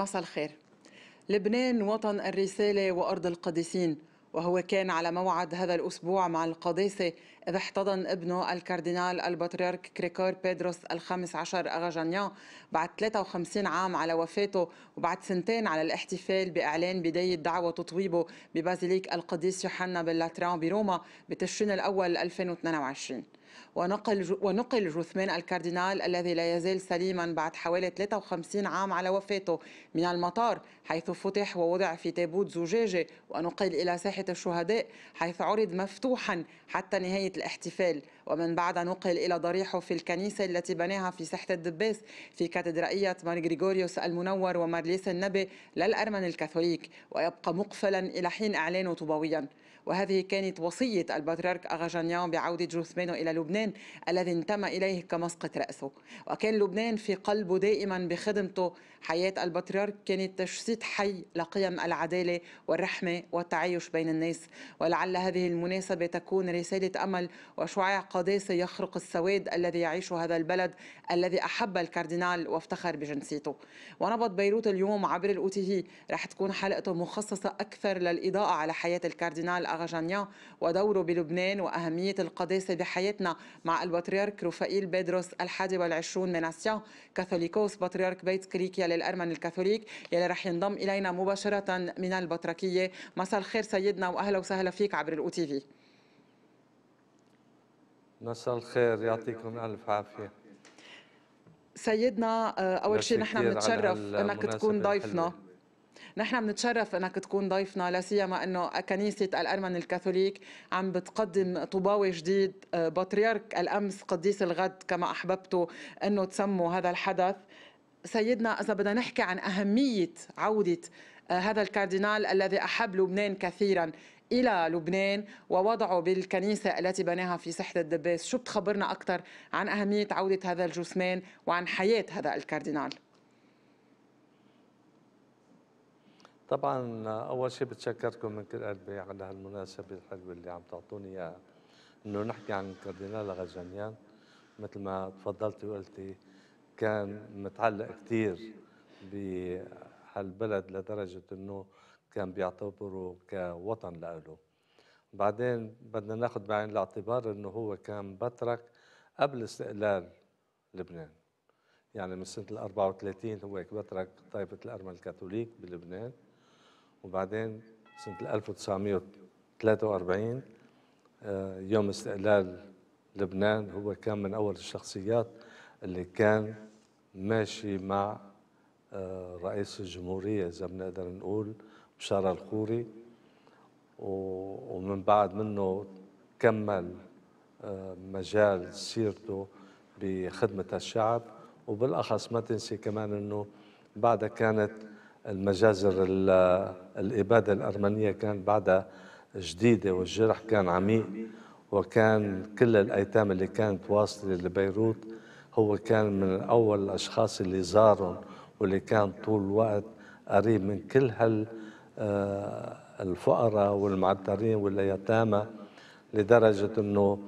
مساء الخير لبنان وطن الرسالة وأرض القديسين وهو كان على موعد هذا الأسبوع مع القديسة إذ احتضن ابنه الكاردينال البطريرك كريكور بيدروس الخامس عشر أغاجانيان بعد 53 عام على وفاته وبعد سنتين على الاحتفال بإعلان بداية دعوة تطويبه ببازيليك القديس يوحنا باللاتران بروما بتشرين الأول 2022 ونقل ونقل جثمان الكاردينال الذي لا يزال سليما بعد حوالي 53 عام على وفاته من المطار حيث فتح ووضع في تابوت زجاجي ونقل إلى ساحة الشهداء حيث عرض مفتوحا حتى نهاية الاحتفال ومن بعد نقل إلى ضريحه في الكنيسة التي بناها في ساحة الدباس في كاتدرائية مار غريغوريوس المنور ومارليس النبي للأرمن الكاثوليك ويبقى مقفلا إلى حين إعلانه طبويا وهذه كانت وصية البطريرك أغاجانيان بعودة جثمانه إلى لبنان الذي انتمى إليه كمسقط رأسه وكان لبنان في قلبه دائما بخدمته حياة البطريرك كانت تجسيد حي لقيم العدالة والرحمة والتعايش بين الناس ولعل هذه المناسبة تكون رسالة أمل وشعاع قداسي يخرق السواد الذي يعيشه هذا البلد الذي أحب الكاردينال وافتخر بجنسيته ونبض بيروت اليوم عبر الأوتيه رح تكون حلقته مخصصة أكثر للإضاءة على حياة الكاردينال أغاجانيا ودوره بلبنان وأهمية القداسة بحياتنا مع البطريرك رفائيل بيدروس الحادي والعشرون من آسيا كاثوليكوس بطريرك بيت كريكيا للأرمن الكاثوليك يلي رح ينضم إلينا مباشرة من البطركية مساء الخير سيدنا وأهلا وسهلا فيك عبر الأو تي في مساء الخير يعطيكم ألف عافية سيدنا آه، أول شيء نحن بنتشرف أنك تكون ضيفنا الحلوة. نحن بنتشرف انك تكون ضيفنا لا سيما انه كنيسه الارمن الكاثوليك عم بتقدم طوباوي جديد آه، بطريرك الامس قديس الغد كما احببتوا انه تسموا هذا الحدث سيدنا إذا بدنا نحكي عن أهمية عودة آه، هذا الكاردينال الذي أحب لبنان كثيرا إلى لبنان ووضعه بالكنيسة التي بناها في سحل الدباس شو بتخبرنا أكثر عن أهمية عودة هذا الجثمان وعن حياة هذا الكاردينال طبعا اول شيء بتشكركم من كل قلبي على هالمناسبه الحلوه اللي عم تعطوني اياها انه نحكي عن الكاردينال غزانيان مثل ما تفضلتي وقلتي كان متعلق كثير بهالبلد لدرجة أنه كان بيعتبره كوطن لإله بعدين بدنا ناخذ بعين الاعتبار أنه هو كان بترك قبل استقلال لبنان يعني من سنة ال 34 هو بترك طائفة الأرمن الكاثوليك بلبنان وبعدين سنة ال 1943 آه، يوم استقلال لبنان هو كان من أول الشخصيات اللي كان ماشي مع آه، رئيس الجمهورية إذا بنقدر نقول بشارة الخوري ومن بعد منه كمل آه، مجال سيرته بخدمة الشعب وبالأخص ما تنسي كمان أنه بعدها كانت المجازر الإبادة الأرمنية كان بعدها جديدة والجرح كان عميق وكان كل الأيتام اللي كانت واصلة لبيروت هو كان من أول الأشخاص اللي زارهم واللي كان طول الوقت قريب من كل هال آه، الفقراء والمعترين واليتامى لدرجة أنه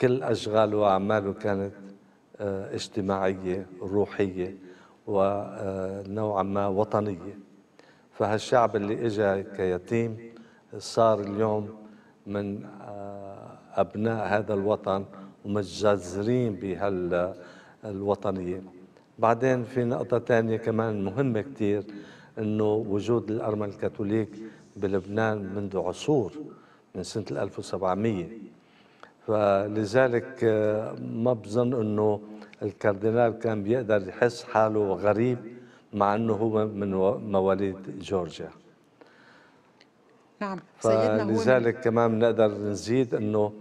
كل أشغاله وأعماله كانت آه، اجتماعية روحية ونوعا آه، ما وطنية فهالشعب اللي إجا كيتيم صار اليوم من أبناء هذا الوطن ومتجذرين بهال الوطنية بعدين في نقطة تانية كمان مهمة كتير أنه وجود الأرمن الكاثوليك بلبنان منذ عصور من سنة 1700 فلذلك آه، ما بظن أنه الكاردينال كان بيقدر يحس حاله غريب مع أنه هو من مواليد جورجيا نعم فلذلك كمان بنقدر نزيد أنه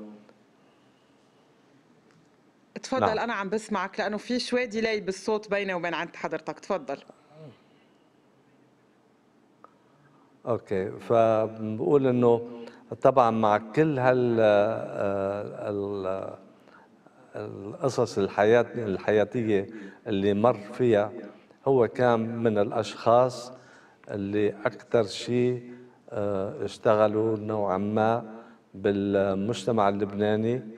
تفضل نعم. انا عم بسمعك لانه في شوي ديلي بالصوت بيني وبين عند حضرتك تفضل اوكي فبقول انه طبعا مع كل هال آه، القصص الحياة الحياتية اللي مر فيها هو كان من الأشخاص اللي أكثر شيء آه، اشتغلوا نوعا ما بالمجتمع اللبناني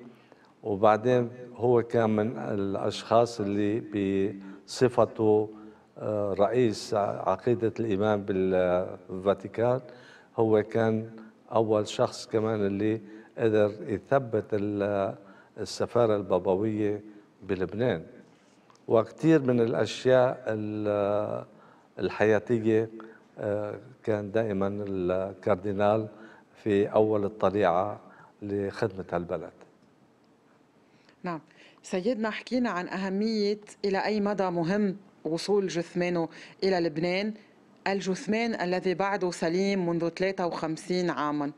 وبعدين هو كان من الأشخاص اللي بصفته آه، رئيس عقيدة الإيمان بالفاتيكان هو كان أول شخص كمان اللي قدر يثبت السفارة البابوية بلبنان وكثير من الأشياء الحياتية آه، كان دائما الكاردينال في أول الطليعة لخدمة هالبلد نعم سيدنا حكينا عن أهمية إلى أي مدى مهم وصول جثمانه إلى لبنان الجثمان الذي بعده سليم منذ 53 عاما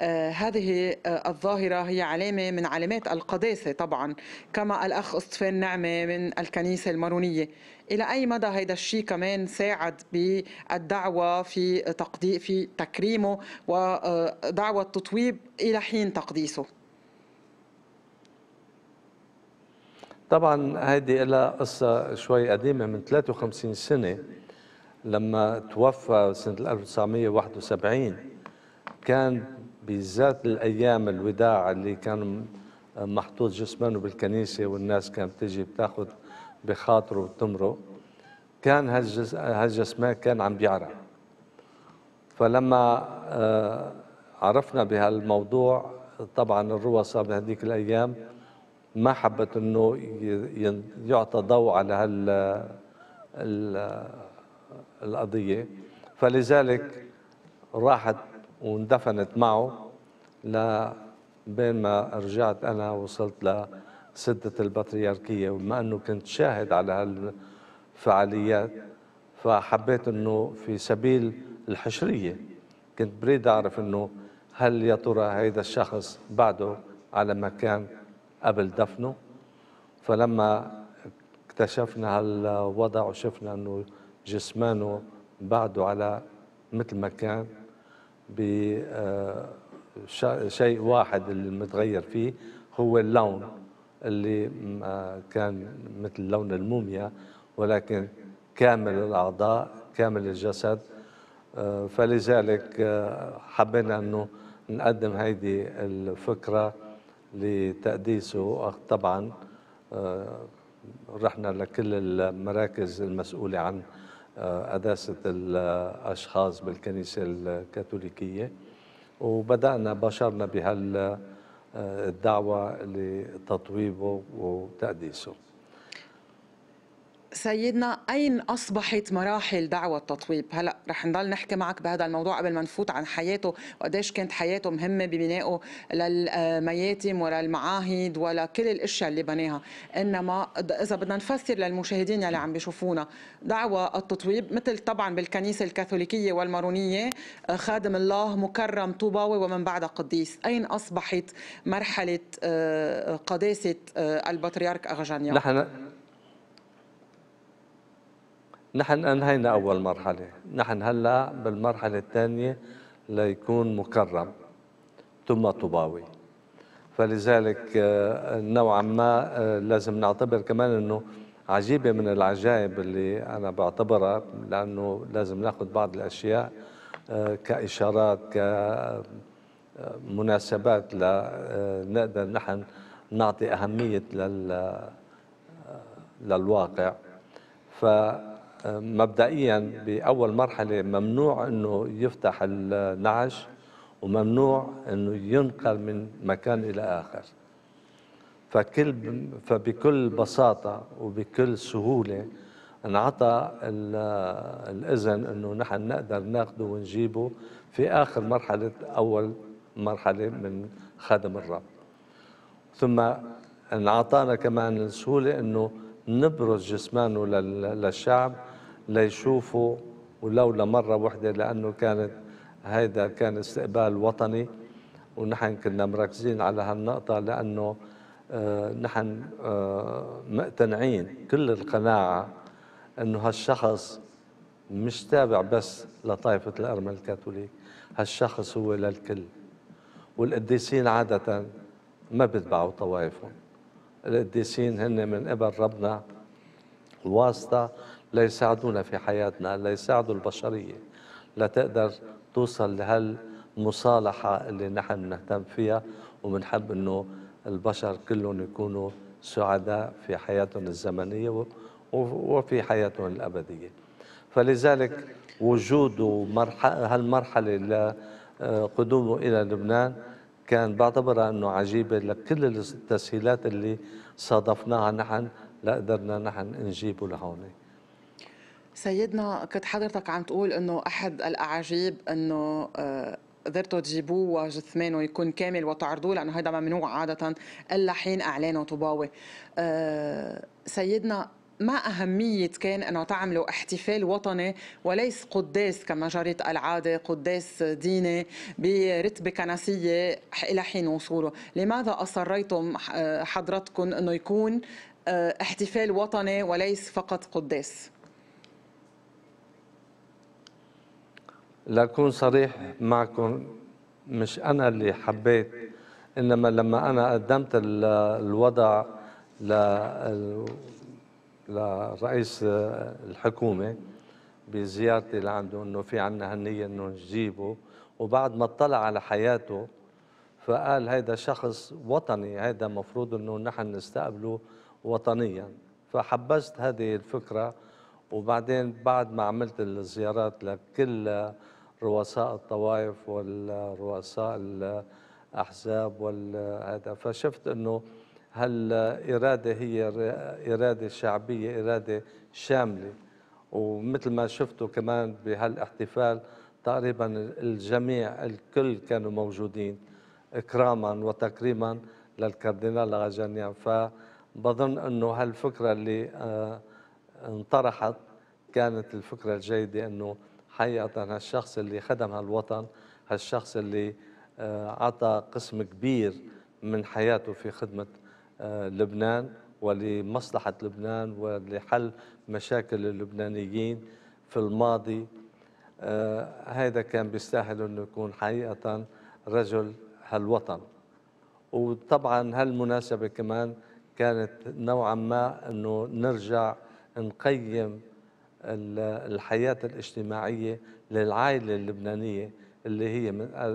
آه، هذه آه، الظاهرة هي علامة من علامات القداسة طبعا كما الأخ اصطفان نعمة من الكنيسة المارونية إلى أي مدى هذا الشيء كمان ساعد بالدعوة في تقدي في تكريمه ودعوة آه، تطويب إلى حين تقديسه طبعا هيدي لها قصة شوي قديمة من 53 سنة لما توفى سنة 1971 كان بذات الأيام الوداع اللي كان محطوط جسمانه بالكنيسة والناس كانت تيجي بتاخذ بخاطره وتمره كان هالجسمان كان عم بيعرق فلما آه، عرفنا بهالموضوع طبعا الرؤساء بهذيك الأيام ما حبت انه يعطى ضوء على هال القضيه فلذلك راحت واندفنت معه لبين ما رجعت انا وصلت لسده البطريركيه وما انه كنت شاهد على هالفعاليات فحبيت انه في سبيل الحشريه كنت بريد اعرف انه هل يا ترى هيدا الشخص بعده على مكان قبل دفنه فلما اكتشفنا هالوضع وشفنا انه جسمانه بعده على مثل ما كان بشيء آه، واحد اللي متغير فيه هو اللون اللي آه، كان مثل لون الموميا ولكن كامل الاعضاء كامل الجسد آه، فلذلك حبينا انه نقدم هيدي الفكره لتأديسه أه، طبعا أه، رحنا لكل المراكز المسؤولة عن أه، أداسة الأشخاص بالكنيسة الكاثوليكية وبدأنا بشرنا بهالدعوة لتطويبه وتأديسه سيدنا أين أصبحت مراحل دعوة التطويب؟ هلأ رح نضل نحكي معك بهذا الموضوع قبل ما نفوت عن حياته وقديش كانت حياته مهمة ببنائه للمياتم وللمعاهد ولكل الأشياء اللي بناها إنما إذا بدنا نفسر للمشاهدين اللي عم بيشوفونا دعوة التطويب مثل طبعا بالكنيسة الكاثوليكية والمارونية آه، خادم الله مكرم طوباوي ومن بعد قديس أين أصبحت مرحلة آه، قداسة آه، البطريرك أغجانيا؟ نحن أنهينا أول مرحلة نحن هلأ بالمرحلة الثانية ليكون مكرم ثم طباوي فلذلك آه، نوعا ما آه، لازم نعتبر كمان أنه عجيبة من العجائب اللي أنا بعتبرها لأنه لازم ناخذ بعض الأشياء آه، كإشارات كمناسبات لنقدر نحن نعطي أهمية لل للواقع ف مبدئيا باول مرحله ممنوع انه يفتح النعش وممنوع انه ينقل من مكان الى اخر فكل فبكل بساطه وبكل سهوله انعطى الاذن انه نحن نقدر ناخذه ونجيبه في اخر مرحله اول مرحله من خدم الرب ثم انعطانا كمان السهوله انه نبرز جسمانه للشعب ليشوفوا ولولا مرة واحدة لأنه كانت هيدا كان استقبال وطني ونحن كنا مركزين على هالنقطة لأنه آه، نحن آه، مقتنعين كل القناعة أنه هالشخص مش تابع بس لطائفة الأرمن الكاثوليك هالشخص هو للكل والقديسين عادة ما بيتبعوا طوائفهم القديسين هن من قبل ربنا الواسطة ليساعدونا في حياتنا ليساعدوا البشرية لتقدر توصل لهالمصالحة اللي نحن بنهتم فيها وبنحب انه البشر كلهم يكونوا سعداء في حياتهم الزمنية وفي حياتهم الأبدية فلذلك وجوده هالمرحلة لقدومه آه، إلى لبنان كان بعتبرها أنه عجيبة لكل التسهيلات اللي صادفناها نحن لا قدرنا نحن نجيبه لهون سيدنا كنت حضرتك عم تقول انه احد الاعاجيب انه آه، قدرتوا تجيبوه وجثمانه يكون كامل وتعرضوه لانه هذا ممنوع عاده الا حين اعلانه طباوي آه، سيدنا ما أهمية كان أنه تعملوا احتفال وطني وليس قداس كما جرت العادة قداس ديني برتبة كنسية إلى حين وصوله لماذا أصريتم آه، حضرتكم أنه يكون احتفال وطني وليس فقط قداس لأكون صريح معكم مش أنا اللي حبيت إنما لما أنا قدمت الوضع لرئيس الحكومة بزيارتي لعنده إنه في عنا هنية إنه نجيبه وبعد ما اطلع على حياته فقال هيدا شخص وطني هيدا مفروض إنه نحن نستقبله وطنيا فحبست هذه الفكرة وبعدين بعد ما عملت الزيارات لكل رؤساء الطوائف والرؤساء الاحزاب والهذا فشفت انه هالاراده هي اراده شعبيه اراده شامله ومثل ما شفتوا كمان بهالاحتفال تقريبا الجميع الكل كانوا موجودين اكراما وتكريما للكاردينال غاجانيان فبظن انه هالفكره اللي آه انطرحت كانت الفكرة الجيدة أنه حقيقة هالشخص اللي خدم هالوطن هالشخص اللي آه، عطى قسم كبير من حياته في خدمة آه، لبنان ولمصلحة لبنان ولحل مشاكل اللبنانيين في الماضي هذا آه، كان بيستاهل أنه يكون حقيقة رجل هالوطن وطبعا هالمناسبة كمان كانت نوعا ما أنه نرجع نقيم الحياة الاجتماعية للعائلة اللبنانية اللي هي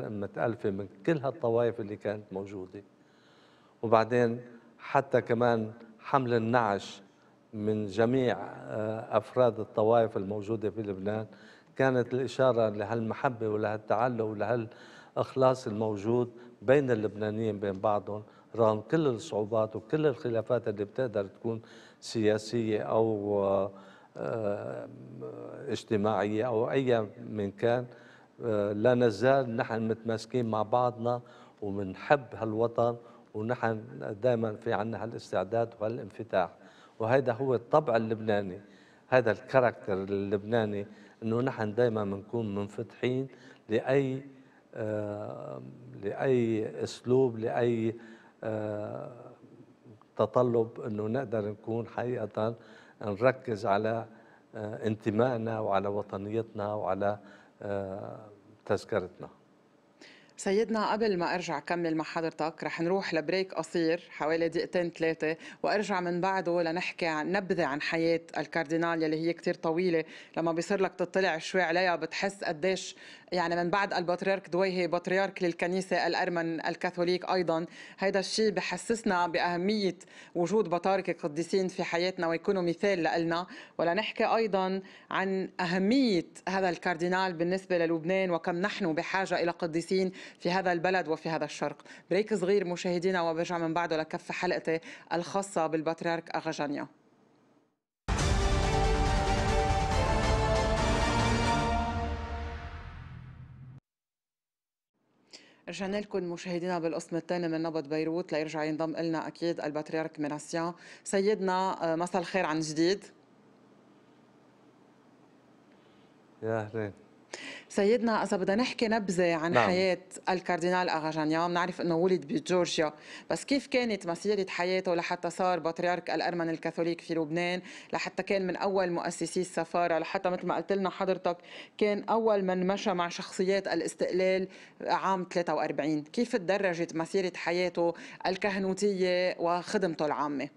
متألفة من كل هالطوائف اللي كانت موجودة وبعدين حتى كمان حمل النعش من جميع آه، أفراد الطوائف الموجودة في لبنان كانت الإشارة لهالمحبة ولهالتعلق ولهالإخلاص الموجود بين اللبنانيين بين بعضهم رغم كل الصعوبات وكل الخلافات اللي بتقدر تكون سياسية أو آه، اجتماعية أو أي من كان آه، لا نزال نحن متماسكين مع بعضنا ومنحب هالوطن ونحن دائما في عنا هالاستعداد وهالانفتاح وهذا هو الطبع اللبناني هذا الكاركتر اللبناني انه نحن دائما بنكون منفتحين لاي آه لاي اسلوب لاي آه تطلب انه نقدر نكون حقيقه نركز على آه، انتمائنا وعلى وطنيتنا وعلى آه، تذكرتنا سيدنا قبل ما ارجع كمل مع حضرتك رح نروح لبريك قصير حوالي دقيقتين ثلاثه وارجع من بعده لنحكي عن نبذه عن حياه الكاردينال يلي هي كثير طويله لما بيصير لك تطلع شوي عليها بتحس قديش يعني من بعد البطريرك دويهي بطريرك للكنيسة الأرمن الكاثوليك أيضا هذا الشيء بحسسنا بأهمية وجود بطاركة القديسين في حياتنا ويكونوا مثال لنا ولنحكي أيضا عن أهمية هذا الكاردينال بالنسبة للبنان وكم نحن بحاجة إلى قديسين في هذا البلد وفي هذا الشرق بريك صغير مشاهدينا وبرجع من بعده لكف حلقتي الخاصة بالبطريرك أغاجانيا رجعنا لكم مشاهدينا بالقسم الثاني من نبض بيروت ليرجع ينضم لنا اكيد البطريرك ميراسيان سيدنا آه، مساء الخير عن جديد يا اهلين سيدنا إذا بدنا نحكي نبذة عن نعم. حياة الكاردينال أغاجانيان بنعرف أنه ولد بجورجيا بس كيف كانت مسيرة حياته لحتى صار بطريرك الأرمن الكاثوليك في لبنان لحتى كان من أول مؤسسي السفارة لحتى مثل ما قلت لنا حضرتك كان أول من مشى مع شخصيات الاستقلال عام 43 كيف تدرجت مسيرة حياته الكهنوتية وخدمته العامة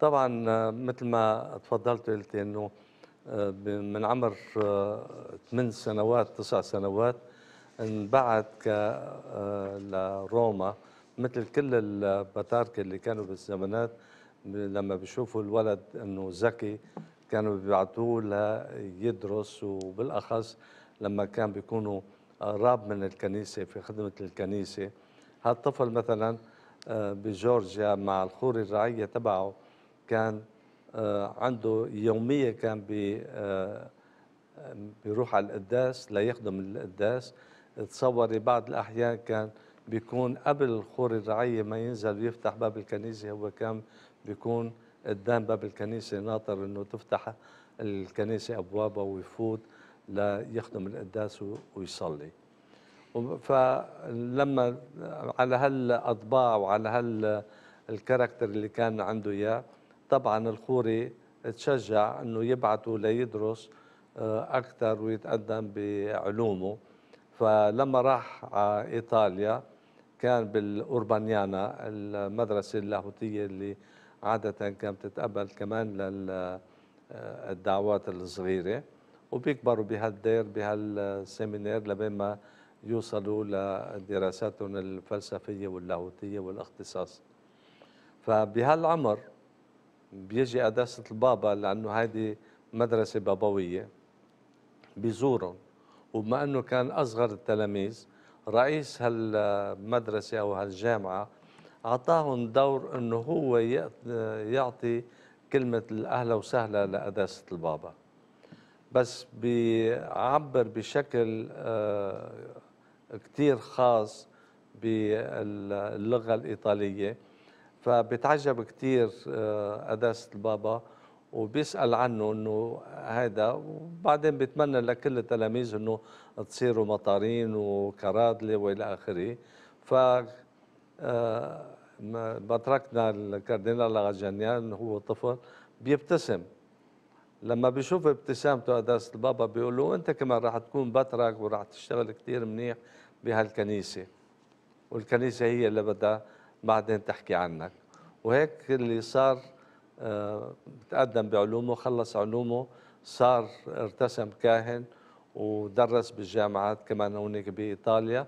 طبعا آه، مثل ما تفضلت قلت انه من عمر 8 آه، سنوات 9 سنوات انبعت آه، لروما مثل كل البتاركة اللي كانوا بالزمانات لما بيشوفوا الولد انه ذكي كانوا بيبعتوه ليدرس وبالاخص لما كان بيكونوا قراب من الكنيسه في خدمه الكنيسه هالطفل مثلا آه، بجورجيا مع الخوري الرعيه تبعه كان آه، عنده يومية كان بي آه، بيروح على القداس ليخدم القداس تصوري بعض الأحيان كان بيكون قبل خور الرعية ما ينزل ويفتح باب الكنيسة هو كان بيكون قدام باب الكنيسة ناطر انه تفتح الكنيسة أبوابها ويفوت ليخدم القداس ويصلي فلما على هالأطباع وعلى هالكاركتر اللي كان عنده إياه طبعا الخوري تشجع انه يبعثوا ليدرس آه، اكثر ويتقدم بعلومه فلما راح على ايطاليا كان بالاوربانيانا المدرسه اللاهوتيه اللي عاده كانت تتقبل كمان للدعوات آه، الصغيره وبيكبروا بهالدير بهالسيمينير لبين ما يوصلوا لدراساتهم الفلسفيه واللاهوتيه والاختصاص فبهالعمر بيجي قداسة البابا لأنه هيدي مدرسة بابوية بيزورهم وبما أنه كان أصغر التلاميذ رئيس هالمدرسة أو هالجامعة أعطاهم دور أنه هو يعطي كلمة الأهلا وسهلا لقداسة البابا بس بيعبر بشكل آه، كتير خاص باللغة الإيطالية فبتعجب كثير قداسه آه، البابا وبيسال عنه انه هذا وبعدين بتمنى لكل التلاميذ انه تصيروا مطارين وكرادله والى اخره ف آه، بتركنا الكاردينال لاغاجانيان هو طفل بيبتسم لما بيشوف ابتسامته قداسه البابا بيقول له انت كمان راح تكون بترك وراح تشتغل كثير منيح بهالكنيسه والكنيسه هي اللي بدها بعدين تحكي عنك وهيك اللي صار آه، تقدم بعلومه خلص علومه صار ارتسم كاهن ودرس بالجامعات كمان هونيك بإيطاليا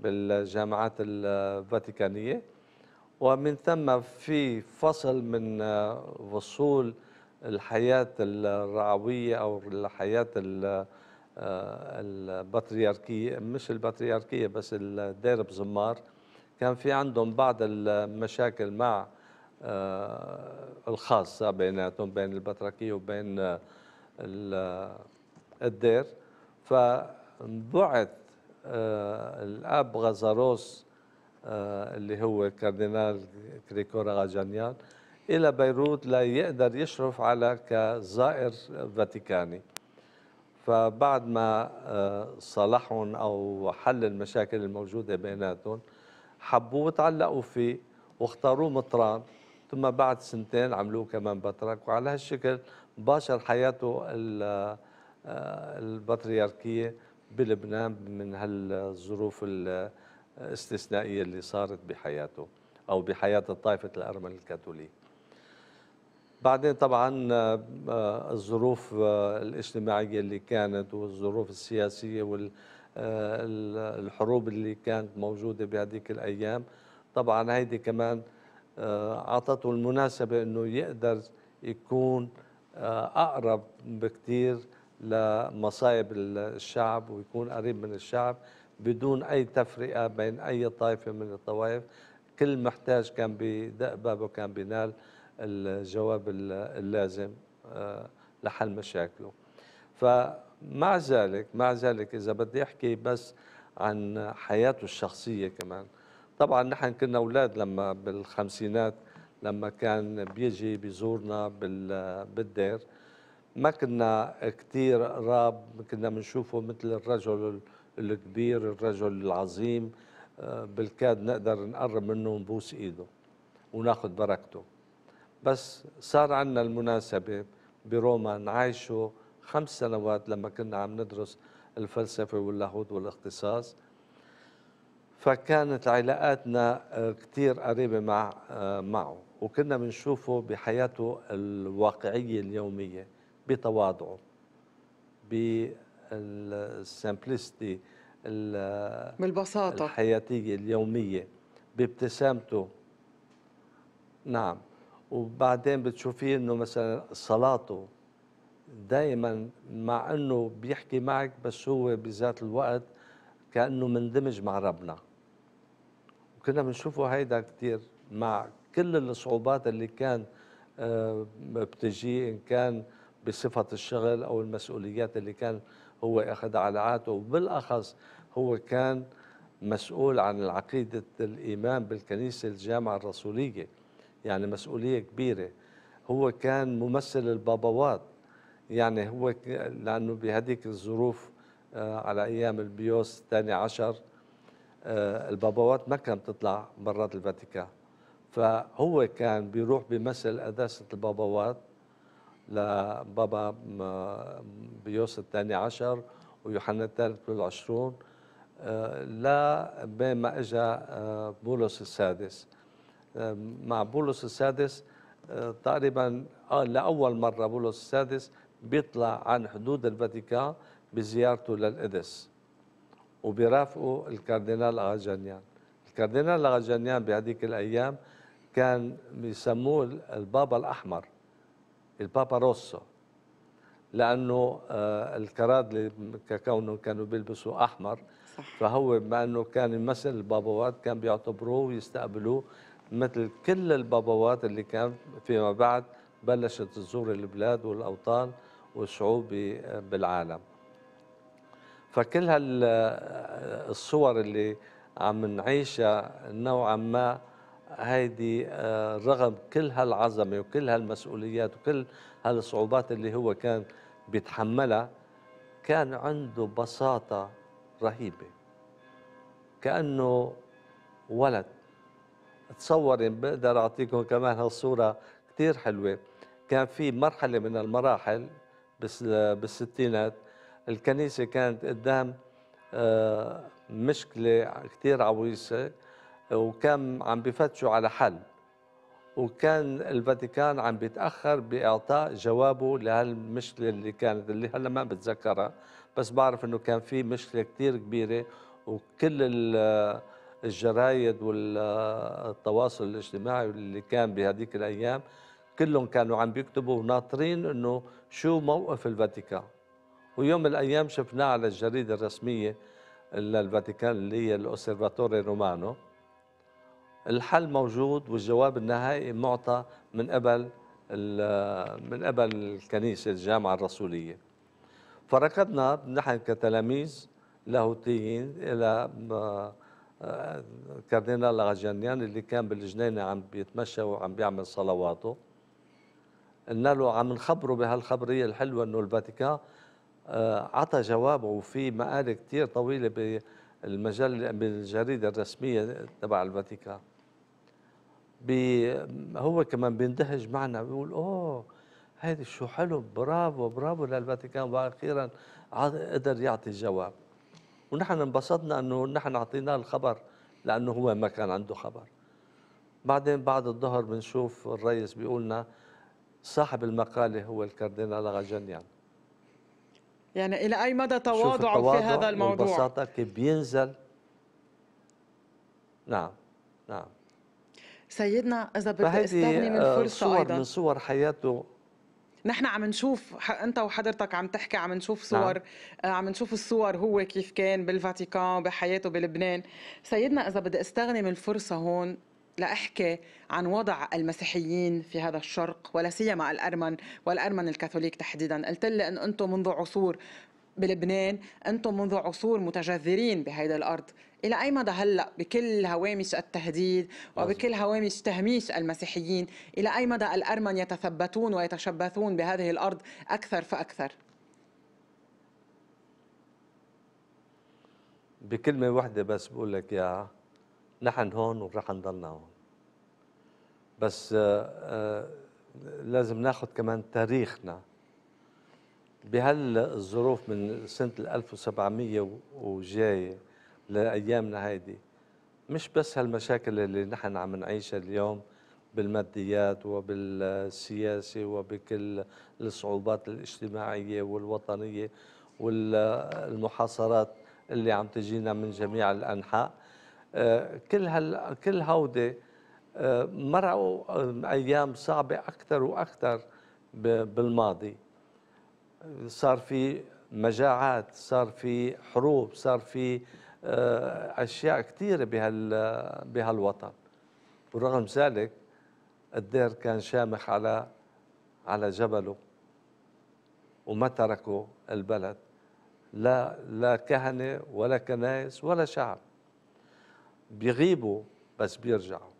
بالجامعات الفاتيكانية ومن ثم في فصل من فصول آه، الحياة الرعوية أو الحياة آه، البطريركية مش البطريركية بس الدير بزمار كان في عندهم بعض المشاكل مع آه، الخاصة بيناتهم بين البطركية وبين آه، آه، الدير فبعث الأب غزاروس اللي هو الكاردينال كريكورا غاجانيان إلى بيروت لا يقدر يشرف على كزائر فاتيكاني فبعد ما صلحهم أو حل المشاكل الموجودة بيناتهم حبوه وتعلقوا فيه واختاروه مطران ثم بعد سنتين عملوه كمان بطرك وعلى هالشكل باشر حياته آه، البطريركيه بلبنان من هالظروف الاستثنائيه اللي صارت بحياته او بحياه طائفه الارمن الكاثوليك. بعدين طبعا آه، آه، الظروف الاجتماعيه اللي كانت والظروف السياسيه وال آه، الحروب اللي كانت موجودة بهذيك الأيام طبعا هيدي كمان آه، أعطته المناسبة أنه يقدر يكون آه، أقرب بكثير لمصائب الشعب ويكون قريب من الشعب بدون أي تفرقة بين أي طائفة من الطوائف كل محتاج كان بدق بابه كان بينال الجواب اللازم لحل مشاكله ف مع ذلك مع ذلك اذا بدي احكي بس عن حياته الشخصيه كمان طبعا نحن كنا اولاد لما بالخمسينات لما كان بيجي بيزورنا بالدير ما كنا كثير قراب كنا بنشوفه مثل الرجل الكبير الرجل العظيم آه، بالكاد نقدر نقرب منه ونبوس ايده وناخذ بركته بس صار عندنا المناسبه بروما نعايشه خمس سنوات لما كنا عم ندرس الفلسفة واللاهوت والاختصاص فكانت علاقاتنا آه، كثير قريبة مع آه، معه وكنا بنشوفه بحياته الواقعية اليومية بتواضعه بالسمبلستي آه، بالبساطة الحياتية اليومية بابتسامته نعم وبعدين بتشوفيه انه مثلا صلاته دائما مع انه بيحكي معك بس هو بذات الوقت كانه مندمج مع ربنا وكنا بنشوفه هيدا كثير مع كل الصعوبات اللي كان آه، بتجي ان كان بصفه الشغل او المسؤوليات اللي كان هو اخذها على عاتقه وبالاخص هو كان مسؤول عن العقيده الايمان بالكنيسه الجامعه الرسوليه يعني مسؤوليه كبيره هو كان ممثل الباباوات يعني هو لأنه بهذيك الظروف آه، على أيام البيوس الثاني عشر آه، البابوات ما كانت تطلع برات الفاتيكان فهو كان بيروح بمثل أداسة البابوات لبابا بيوس الثاني عشر ويوحنا الثالث والعشرون آه، لا بين ما اجى بولس السادس مع بولس السادس تقريبا لاول مره بولس السادس بيطلع عن حدود الفاتيكان بزيارته للقدس وبيرافقه الكاردينال اغاجانيان الكاردينال اغاجانيان بهذيك الايام كان بيسموه البابا الاحمر البابا روسو لانه آه، الكراد ككونه كانوا بيلبسوا احمر صح. فهو بما انه كان يمثل البابوات كان بيعتبروه ويستقبلوه مثل كل البابوات اللي كان فيما بعد بلشت تزور البلاد والاوطان وشعوب بالعالم فكل هالصور اللي عم نعيشها نوعا ما هيدي آه، رغم كل هالعظمه وكل هالمسؤوليات وكل هالصعوبات اللي هو كان بيتحملها كان عنده بساطه رهيبه كانه ولد تصور يعني بقدر اعطيكم كمان هالصوره كثير حلوه كان في مرحله من المراحل بالستينات الكنيسة كانت قدام آه، مشكلة كثير عويصة وكان عم بفتشوا على حل وكان الفاتيكان عم بيتأخر بإعطاء جوابه لهالمشكلة اللي كانت اللي هلا ما بتذكرها بس بعرف إنه كان في مشكلة كثير كبيرة وكل آه، الجرايد والتواصل الاجتماعي اللي كان بهذيك الأيام كلهم كانوا عم بيكتبوا وناطرين انه شو موقف الفاتيكان ويوم من الايام شفناه على الجريده الرسميه للفاتيكان اللي هي الاوسيرفاتوري رومانو الحل موجود والجواب النهائي معطى من قبل من قبل الكنيسه الجامعه الرسوليه فركضنا نحن كتلاميذ لاهوتيين الى آه، كاردينال غاجانيان اللي كان بالجنينه عم بيتمشى وعم بيعمل صلواته قلنا له عم نخبره بهالخبريه الحلوه انه الفاتيكان آه، عطى جوابه وفي مقاله كثير طويله بالمجله بالجريده الرسميه تبع الفاتيكان هو كمان بيندهش معنا بيقول اوه هيدي شو حلو برافو برافو للفاتيكان واخيرا قدر يعطي جواب ونحن انبسطنا انه نحن اعطيناه الخبر لانه هو ما كان عنده خبر بعدين بعد الظهر بنشوف الرئيس بيقولنا صاحب المقالة هو الكاردينال غاجانيان يعني إلى أي مدى تواضع في هذا الموضوع ببساطة كيف بينزل نعم نعم سيدنا إذا بدي استغني من آه، فرصة صور أيضا من صور حياته نحن عم نشوف انت وحضرتك عم تحكي عم نشوف نعم. صور نعم. عم نشوف الصور هو كيف كان بالفاتيكان بحياته بلبنان سيدنا اذا بدي استغني من الفرصه هون لاحكي عن وضع المسيحيين في هذا الشرق ولا سيما الارمن والارمن الكاثوليك تحديدا، قلت لي ان انتم منذ عصور بلبنان انتم منذ عصور متجذرين بهيدا الارض الى اي مدى هلا بكل هوامش التهديد وبكل هوامش تهميش المسيحيين الى اي مدى الارمن يتثبتون ويتشبثون بهذه الارض اكثر فاكثر بكلمه واحده بس بقول لك اياها نحن هون ورح نضلنا هون بس آه، آه، لازم ناخذ كمان تاريخنا بهالظروف من سنة 1700 وجاية لأيامنا هيدي مش بس هالمشاكل اللي نحن عم نعيشها اليوم بالماديات وبالسياسة وبكل الصعوبات الاجتماعية والوطنية والمحاصرات اللي عم تجينا من جميع الأنحاء كل هال كل هودي آه، مرقوا آه، ايام صعبه اكثر واكثر بالماضي صار في مجاعات صار في حروب صار في آه، اشياء كثيره بهال بهالوطن ورغم ذلك الدير كان شامخ على على جبله وما تركوا البلد لا لا كهنه ولا كنائس ولا شعب بيغيبوا بس بيرجعوا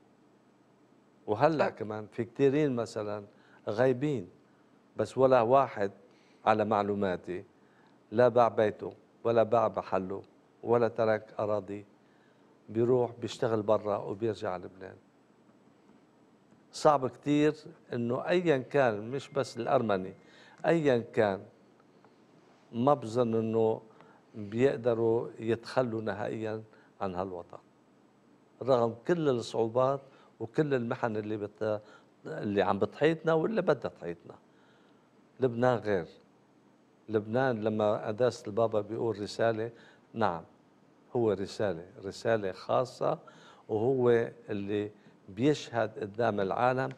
وهلا كمان في كثيرين مثلا غايبين بس ولا واحد على معلوماتي لا باع بيته ولا باع محله ولا ترك اراضي بيروح بيشتغل برا وبيرجع على لبنان صعب كثير انه ايا كان مش بس الارمني ايا كان ما بظن انه بيقدروا يتخلوا نهائيا عن هالوطن رغم كل الصعوبات وكل المحن اللي بت... اللي عم بتحيطنا واللي بدها تحيطنا لبنان غير لبنان لما قداس البابا بيقول رسالة نعم هو رسالة رسالة خاصة وهو اللي بيشهد قدام العالم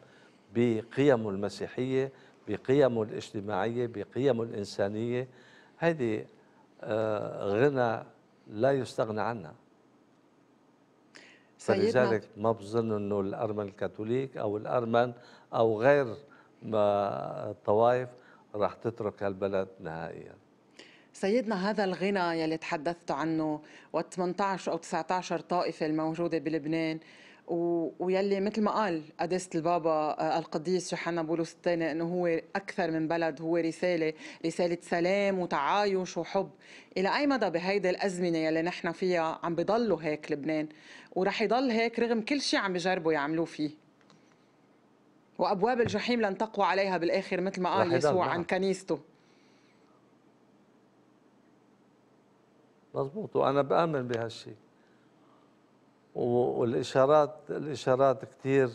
بقيمه المسيحية بقيمه الاجتماعية بقيمه الإنسانية هذه آه، غنى لا يستغنى عنها فلذلك ما بظن انه الارمن الكاثوليك او الارمن او غير الطوائف راح تترك هالبلد نهائيا سيدنا هذا الغنى يلي تحدثت عنه و 18 او 19 طائفه الموجوده بلبنان ويلي مثل ما قال قداسة البابا آه، القديس يوحنا بولس الثاني انه هو اكثر من بلد هو رساله رساله سلام وتعايش وحب الى اي مدى بهيدي الازمنه يلي نحن فيها عم بضلوا هيك لبنان ورح يضل هيك رغم كل شيء عم بجربوا يعملوه فيه وابواب الجحيم لن تقوى عليها بالاخر مثل ما قال يسوع نعم. عن كنيسته مضبوط وانا بامن بهالشيء والاشارات الاشارات كثير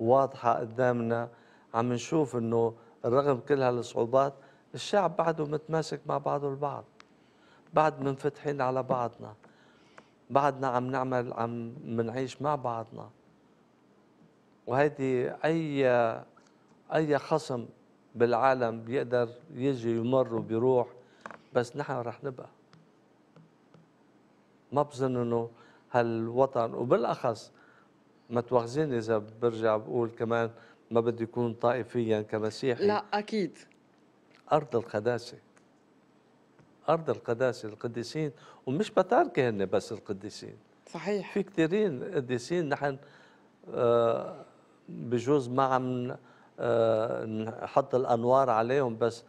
واضحه قدامنا عم نشوف انه رغم كل هالصعوبات الشعب بعده متماسك مع بعضه البعض بعد منفتحين على بعضنا بعدنا عم نعمل عم منعيش مع بعضنا وهيدي اي اي خصم بالعالم بيقدر يجي يمر وبيروح بس نحن رح نبقى ما بظن انه هالوطن وبالاخص ما توخزيني اذا برجع بقول كمان ما بدي يكون طائفيا كمسيحي لا اكيد ارض القداسه ارض القداسه القديسين ومش بتاركه هن بس القديسين صحيح في كثيرين قديسين نحن آه، بجوز ما عم آه، نحط الانوار عليهم بس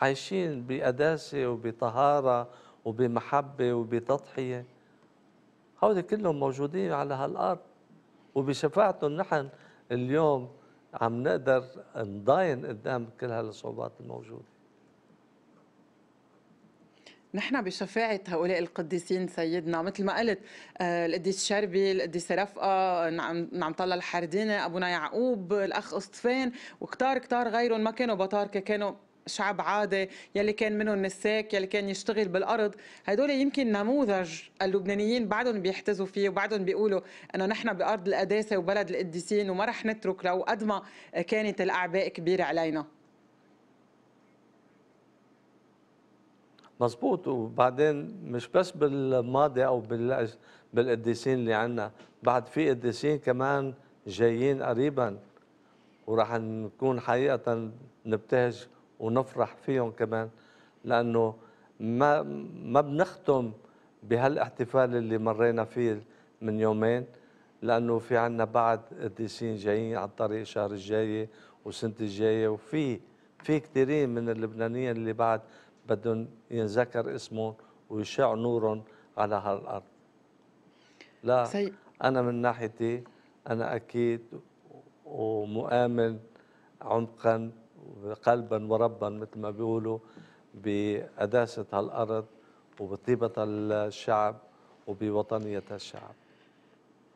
عايشين بقداسه وبطهاره وبمحبه وبتضحيه هؤلاء كلهم موجودين على هالارض وبشفاعتهم نحن اليوم عم نقدر نضاين قدام كل هالصعوبات الموجوده نحن بشفاعة هؤلاء القديسين سيدنا مثل ما قلت آه، القديس شربي القديس رفقة نعم, نعم، طلع الحرديني أبونا يعقوب الأخ أصطفين وكتار كتار غيرهم ما كانوا بطاركة كانوا شعب عادي يلي كان منهم نساك يلي كان يشتغل بالارض هدول يمكن نموذج اللبنانيين بعدهم بيحتذوا فيه وبعدهم بيقولوا انه نحن بارض القداسه وبلد القديسين وما رح نترك لو قد ما كانت الاعباء كبيره علينا مزبوط وبعدين مش بس بالماضي او بالقديسين اللي عندنا بعد في قديسين كمان جايين قريبا وراح نكون حقيقه نبتهج ونفرح فيهم كمان لانه ما ما بنختم بهالاحتفال اللي مرينا فيه من يومين لانه في عنا بعد قديسين جايين على الطريق الشهر الجاي والسنه الجايه وفي في كثيرين من اللبنانيين اللي بعد بدهم ينذكر اسمهم ويشع نورهم على هالارض لا سي... انا من ناحيتي انا اكيد ومؤمن عمقا قلبا وربا مثل ما بيقولوا بقداسة هالأرض وبطيبة الشعب وبوطنية الشعب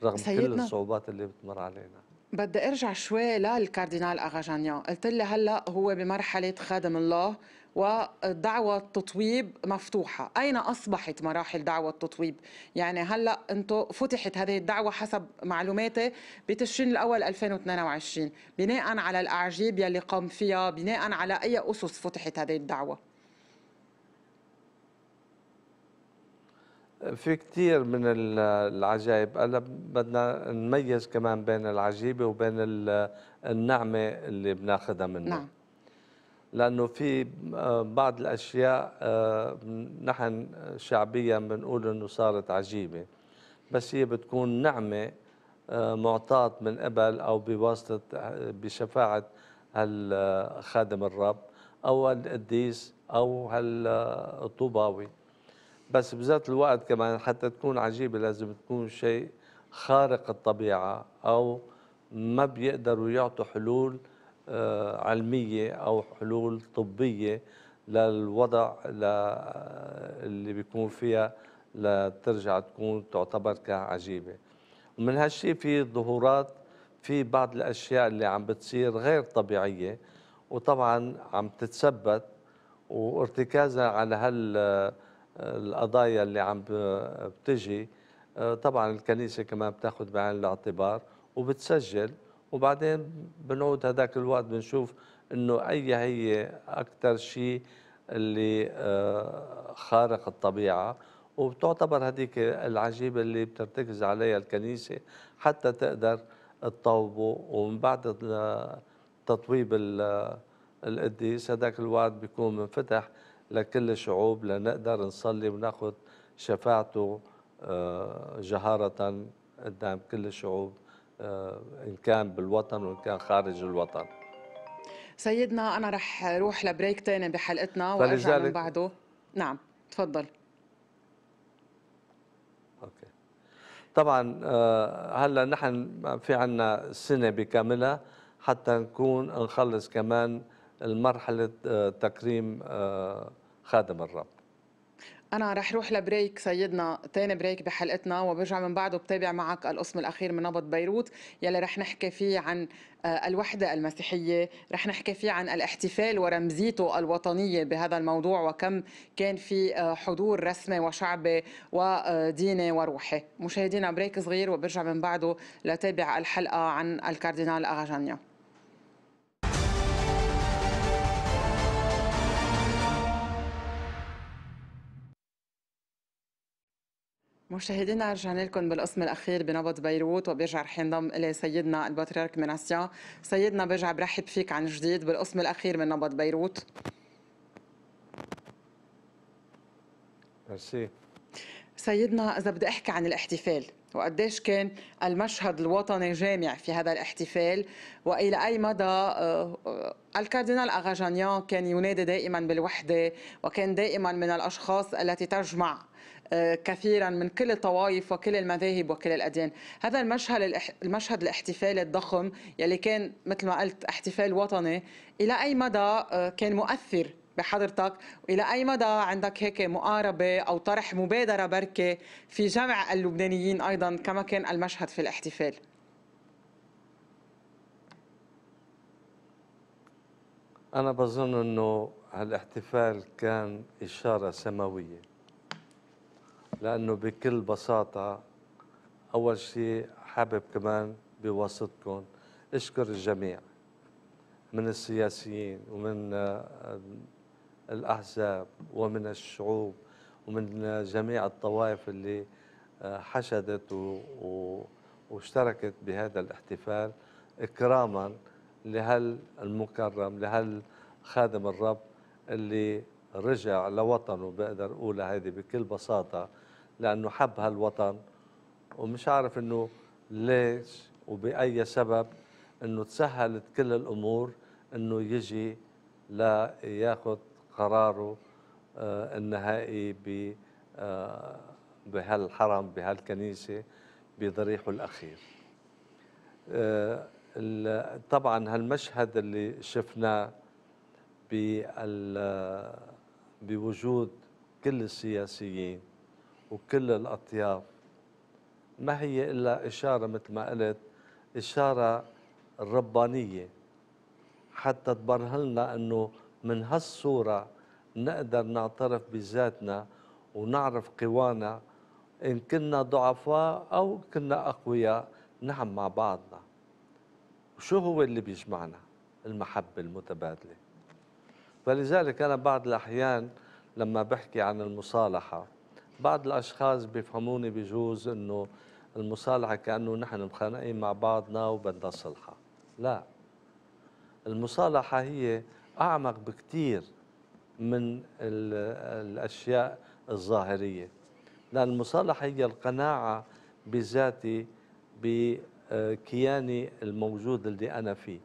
رغم كل الصعوبات اللي بتمر علينا بدي ارجع شوي للكاردينال اغاجانيان قلت لي هلا هو بمرحله خادم الله ودعوة التطويب مفتوحة أين أصبحت مراحل دعوة التطويب يعني هلأ أنتو فتحت هذه الدعوة حسب معلوماتي بتشرين الأول 2022 بناء على الأعجيب يلي قام فيها بناء على أي أسس فتحت هذه الدعوة في كثير من العجائب انا بدنا نميز كمان بين العجيبه وبين النعمه اللي بناخذها منها نعم. لانه في آه، بعض الاشياء آه، نحن شعبيا بنقول انه صارت عجيبه بس هي بتكون نعمه آه، معطاة من قبل او بواسطه بشفاعه هالخادم الرب او القديس او هالطوباوي بس بذات الوقت كمان حتى تكون عجيبه لازم تكون شيء خارق الطبيعه او ما بيقدروا يعطوا حلول آه، علميه او حلول طبيه للوضع اللي بيكون فيها لترجع تكون تعتبر كعجيبه ومن هالشيء في ظهورات في بعض الاشياء اللي عم بتصير غير طبيعيه وطبعا عم تتثبت وارتكازها على هال آه، القضايا اللي عم بتجي آه، طبعا الكنيسه كمان بتاخذ بعين الاعتبار وبتسجل وبعدين بنعود هذاك الوقت بنشوف انه اي هي اكثر شيء اللي آه، خارق الطبيعه وبتعتبر هذيك العجيبه اللي بترتكز عليها الكنيسه حتى تقدر تطوبه ومن بعد آه، تطويب آه، القديس هذاك الوقت بيكون منفتح لكل الشعوب لنقدر نصلي وناخذ شفاعته جهارة قدام كل الشعوب آه، إن كان بالوطن وإن كان خارج الوطن سيدنا أنا رح روح لبريك تاني بحلقتنا وأرجع من بعده نعم تفضل أوكي طبعا آه، هلا نحن في عنا سنة بكاملها حتى نكون نخلص كمان المرحلة آه، تكريم خادم الرب أنا رح روح لبريك سيدنا تاني بريك بحلقتنا وبرجع من بعده بتابع معك القسم الأخير من نبض بيروت يلي رح نحكي فيه عن آه، الوحدة المسيحية رح نحكي فيه عن الاحتفال ورمزيته الوطنية بهذا الموضوع وكم كان في آه، حضور رسمي وشعبي وديني وروحي مشاهدينا بريك صغير وبرجع من بعده لتابع الحلقة عن الكاردينال أغاجانيا مشاهدينا رجعنا لكم بالقسم الاخير بنبض بيروت وبيرجع رح ينضم الي سيدنا البطريرك مناسيان سيدنا برجع برحب فيك عن جديد بالقسم الاخير من نبض بيروت ميرسي سيدنا إذا بدي أحكي عن الاحتفال وقديش كان المشهد الوطني جامع في هذا الاحتفال والى اي مدى آه، آه، الكاردينال اغاجانيان كان ينادي دائما بالوحده وكان دائما من الاشخاص التي تجمع آه، كثيرا من كل الطوائف وكل المذاهب وكل الاديان، هذا المشهد المشهد الاحتفالي الضخم يلي كان مثل ما قلت احتفال وطني الى اي مدى كان مؤثر بحضرتك والى اي مدى عندك هيك مقاربه او طرح مبادره بركه في جمع اللبنانيين ايضا كما كان المشهد في الاحتفال انا بظن انه هالاحتفال كان اشاره سماويه لانه بكل بساطه اول شيء حابب كمان بواسطتكم اشكر الجميع من السياسيين ومن الأحزاب ومن الشعوب ومن جميع الطوائف اللي آه، حشدت واشتركت بهذا الاحتفال إكراما لهالمكرم لهالخادم الرب اللي رجع لوطنه بقدر أقولها هذه بكل بساطة لأنه حب هالوطن ومش عارف أنه ليش وبأي سبب أنه تسهلت كل الأمور أنه يجي لياخذ قراره آه، النهائي آه، بهالحرم بهالكنيسة بضريحه الأخير آه، طبعا هالمشهد اللي شفناه بوجود كل السياسيين وكل الأطياف ما هي إلا إشارة مثل ما قلت إشارة ربانية حتى تبرهن لنا أنه من هالصورة نقدر نعترف بذاتنا ونعرف قوانا إن كنا ضعفاء أو كنا أقوياء نعم مع بعضنا وشو هو اللي بيجمعنا المحبة المتبادلة فلذلك أنا بعض الأحيان لما بحكي عن المصالحة بعض الأشخاص بيفهموني بجوز أنه المصالحة كأنه نحن مخانقين مع بعضنا وبدنا صلحة لا المصالحة هي أعمق بكثير من الأشياء الظاهرية لأن المصالحة هي القناعة بذاتي بكياني الموجود اللي أنا فيه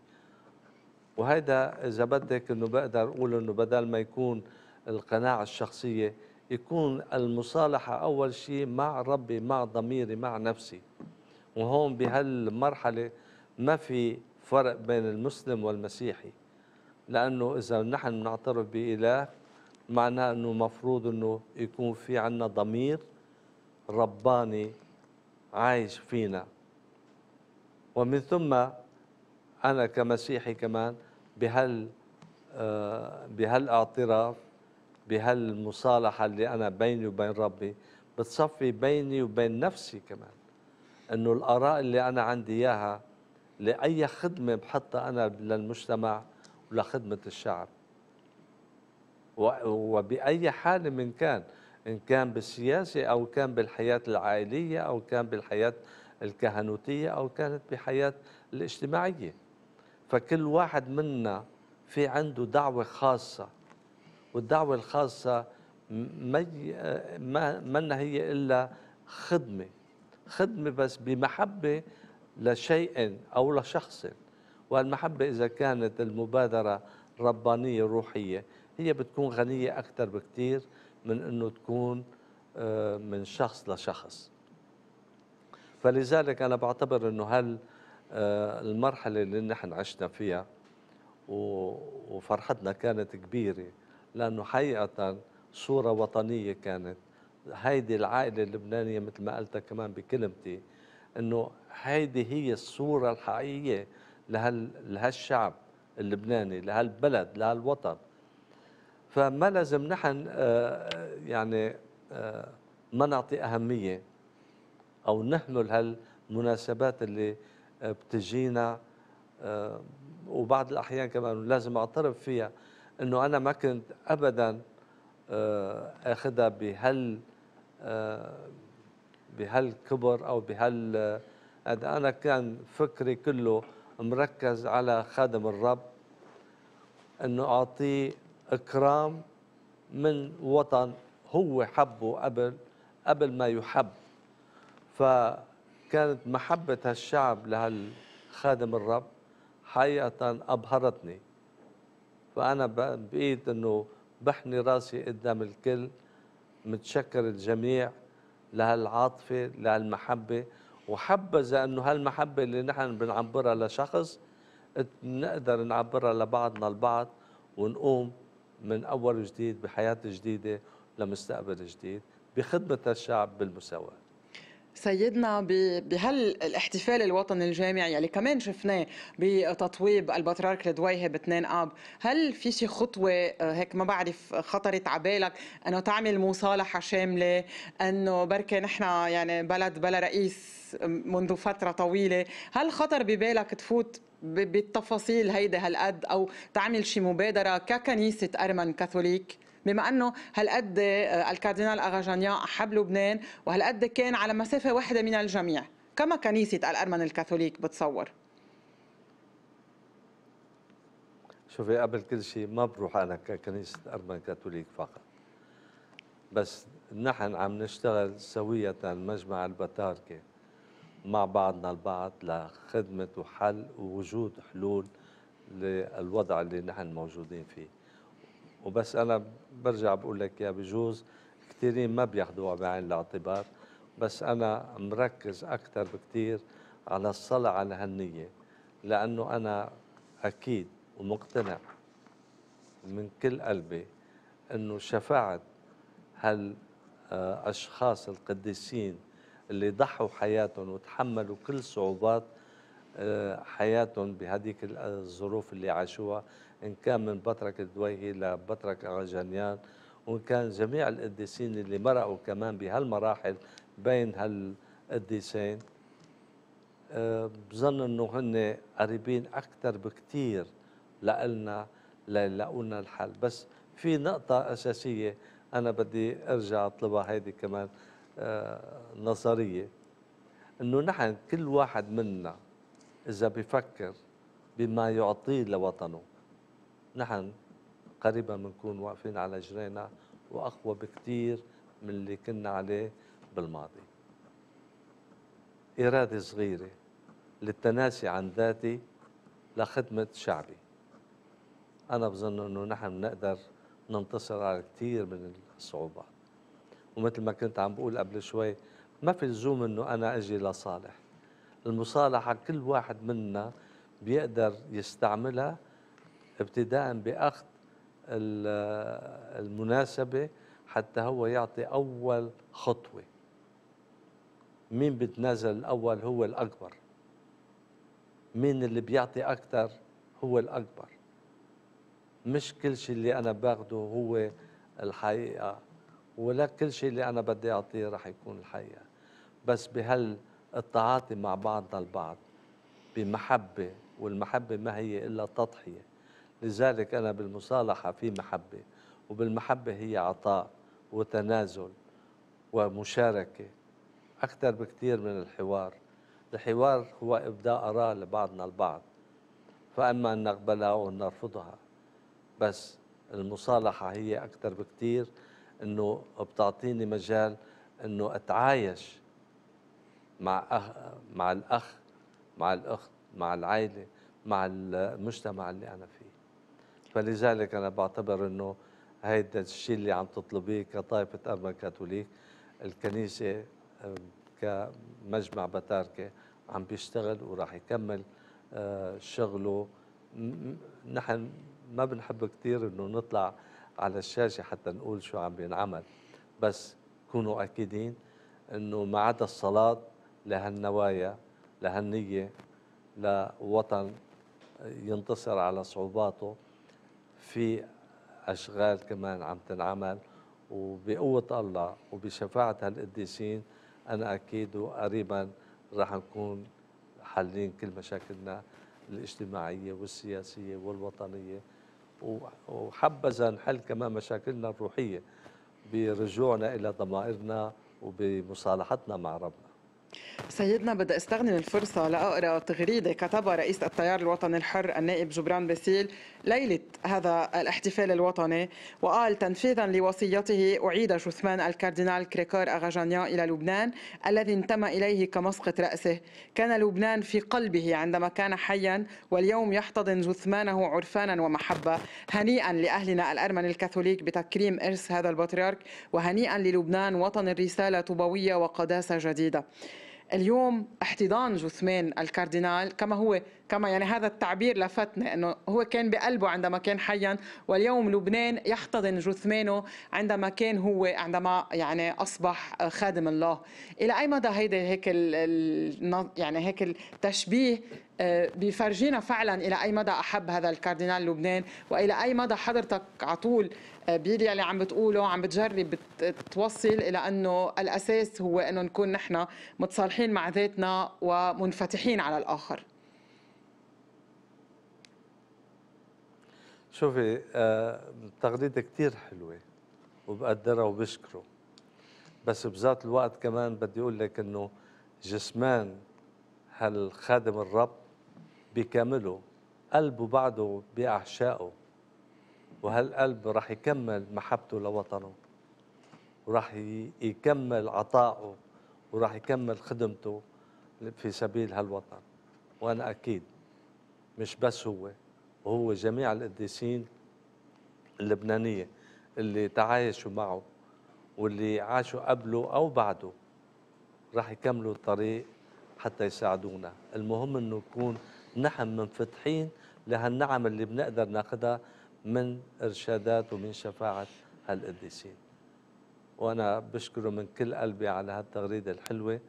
وهذا إذا بدك أنه بقدر أقول أنه بدل ما يكون القناعة الشخصية يكون المصالحة أول شيء مع ربي مع ضميري مع نفسي وهون بهالمرحلة ما في فرق بين المسلم والمسيحي لأنه إذا نحن نعترف بإله معناه أنه مفروض أنه يكون في عنا ضمير رباني عايش فينا ومن ثم أنا كمسيحي كمان بهال آه، بهالاعتراف بهالمصالحة اللي أنا بيني وبين ربي بتصفي بيني وبين نفسي كمان أنه الآراء اللي أنا عندي إياها لأي خدمة بحطها أنا للمجتمع لخدمة الشعب وبأي حال من كان إن كان بالسياسة أو كان بالحياة العائلية أو كان بالحياة الكهنوتية أو كانت بحياة الاجتماعية فكل واحد منا في عنده دعوة خاصة والدعوة الخاصة ما منا هي إلا خدمة خدمة بس بمحبة لشيء أو لشخص والمحبة إذا كانت المبادرة ربانية روحية هي بتكون غنية أكثر بكثير من أنه تكون آه، من شخص لشخص فلذلك أنا بعتبر أنه هل آه، المرحلة اللي نحن عشنا فيها وفرحتنا كانت كبيرة لأنه حقيقة صورة وطنية كانت هيدي العائلة اللبنانية مثل ما قلتها كمان بكلمتي أنه هيدي هي الصورة الحقيقية لهالشعب اللبناني لهالبلد لهالوطن فما لازم نحن آه، يعني آه، ما نعطي أهمية أو نهمل هالمناسبات اللي آه، بتجينا وبعض الأحيان كمان لازم أعترف فيها أنه أنا ما كنت أبدا أخذها بهال بهالكبر أو بهال أنا كان فكري كله مركز على خادم الرب انه اعطيه اكرام من وطن هو حبه قبل قبل ما يحب فكانت محبة هالشعب لهالخادم الرب حقيقة أبهرتني فأنا بقيت أنه بحني راسي قدام الكل متشكر الجميع لهالعاطفة لهالمحبة وحبذا انه هالمحبه اللي نحن بنعبرها لشخص نقدر نعبرها لبعضنا البعض ونقوم من اول جديد بحياه جديده لمستقبل جديد بخدمه الشعب بالمساواه سيدنا بهالاحتفال الوطني الجامعي اللي كمان شفناه بتطويب البطريرك الدويهي ب 2 اب، هل في شي خطوه آه، هيك ما بعرف خطرت على بالك انه تعمل مصالحه شامله انه بركي نحن يعني بلد بلا رئيس منذ فتره طويله، هل خطر ببالك تفوت بالتفاصيل هيدي هالقد او تعمل شي مبادره ككنيسه ارمن كاثوليك؟ بما انه هالقد آه، الكاردينال اغاجانيان احب لبنان وهالقد كان على مسافه واحده من الجميع كما كنيسه الارمن الكاثوليك بتصور شوفي قبل كل شيء ما بروح انا ككنيسه ارمن كاثوليك فقط بس نحن عم نشتغل سوية مجمع البتاركه مع بعضنا البعض لخدمة وحل ووجود حلول للوضع اللي نحن موجودين فيه وبس انا برجع بقول لك يا بجوز كثيرين ما بياخذوها بعين الاعتبار بس انا مركز اكثر بكثير على الصلاه على هالنيه لانه انا اكيد ومقتنع من كل قلبي انه شفاعه هالاشخاص القديسين اللي ضحوا حياتهم وتحملوا كل صعوبات آه، حياتهم بهذيك الظروف اللي عاشوها إن كان من بطرك الدويهي لبطرك عجنيان وإن كان جميع القديسين اللي مرقوا كمان بهالمراحل بين هالقديسين بظن انه هن قريبين اكثر بكثير لنا ليلاقونا الحل بس في نقطة أساسية أنا بدي أرجع أطلبها هيدي كمان آه، نظرية إنه نحن كل واحد منا إذا بفكر بما يعطيه لوطنه نحن قريبا بنكون واقفين على جرينا واقوى بكثير من اللي كنا عليه بالماضي إرادة صغيرة للتناسي عن ذاتي لخدمة شعبي أنا بظن أنه نحن بنقدر ننتصر على كثير من الصعوبات ومثل ما كنت عم بقول قبل شوي ما في لزوم أنه أنا أجي لصالح المصالحة كل واحد منا بيقدر يستعملها ابتداء باخذ المناسبه حتى هو يعطي اول خطوه مين بتنازل الاول هو الاكبر مين اللي بيعطي اكثر هو الاكبر مش كل شيء اللي انا باخده هو الحقيقه ولا كل شيء اللي انا بدي اعطيه رح يكون الحقيقه بس بهال التعاطي مع بعضنا البعض بمحبه والمحبه ما هي الا تضحيه لذلك أنا بالمصالحة في محبة وبالمحبة هي عطاء وتنازل ومشاركة أكثر بكثير من الحوار الحوار هو إبداء آراء لبعضنا البعض فأما أن نقبلها أو أن نرفضها بس المصالحة هي أكثر بكثير أنه بتعطيني مجال أنه أتعايش مع أخ مع الأخ مع الأخت مع العائلة مع المجتمع اللي أنا فيه فلذلك انا بعتبر انه هيدا الشيء اللي عم تطلبيه كطائفه ارمن كاثوليك الكنيسه كمجمع بتاركه عم بيشتغل وراح يكمل آه، شغله نحن ما بنحب كثير انه نطلع على الشاشه حتى نقول شو عم بينعمل بس كونوا اكيدين انه ما عدا الصلاه لهالنوايا لهالنيه لوطن ينتصر على صعوباته في أشغال كمان عم تنعمل وبقوة الله وبشفاعة هالقديسين أنا أكيد قريبا راح نكون حالين كل مشاكلنا الاجتماعية والسياسية والوطنية وحبذا نحل كمان مشاكلنا الروحية برجوعنا إلى ضمائرنا وبمصالحتنا مع ربنا سيدنا بدي استغني الفرصه لاقرا تغريده كتبها رئيس التيار الوطني الحر النائب جبران باسيل ليله هذا الاحتفال الوطني وقال تنفيذا لوصيته اعيد جثمان الكاردينال كريكور اغاجانيان الى لبنان الذي انتمى اليه كمسقط راسه كان لبنان في قلبه عندما كان حيا واليوم يحتضن جثمانه عرفانا ومحبه هنيئا لاهلنا الارمن الكاثوليك بتكريم ارث هذا البطريرك وهنيئا للبنان وطن الرساله طوبويه وقداسه جديده اليوم احتضان جثمان الكاردينال كما هو كما يعني هذا التعبير لفتنا انه هو كان بقلبه عندما كان حيا واليوم لبنان يحتضن جثمانه عندما كان هو عندما يعني اصبح خادم الله الى اي مدى هيدا هيك ال يعني هيك التشبيه آه، بيفرجينا فعلا الى اي مدى احب هذا الكاردينال لبنان والى اي مدى حضرتك على طول بيلي اللي عم بتقوله عم بتجرب توصل الى انه الاساس هو انه نكون نحن متصالحين مع ذاتنا ومنفتحين على الاخر شوفي آه، تغريده كثير حلوه وبقدرها وبشكره بس بذات الوقت كمان بدي اقول لك انه جسمان هالخادم الرب بكامله قلبه بعده باعشائه وهالقلب راح يكمل محبته لوطنه وراح يكمل عطائه وراح يكمل خدمته في سبيل هالوطن وأنا أكيد مش بس هو وهو جميع القديسين اللبنانية اللي تعايشوا معه واللي عاشوا قبله أو بعده راح يكملوا الطريق حتى يساعدونا المهم أنه نكون نحن منفتحين لهالنعم اللي بنقدر ناخذها من إرشادات ومن شفاعة هالقديسين وأنا بشكره من كل قلبي على هالتغريدة الحلوة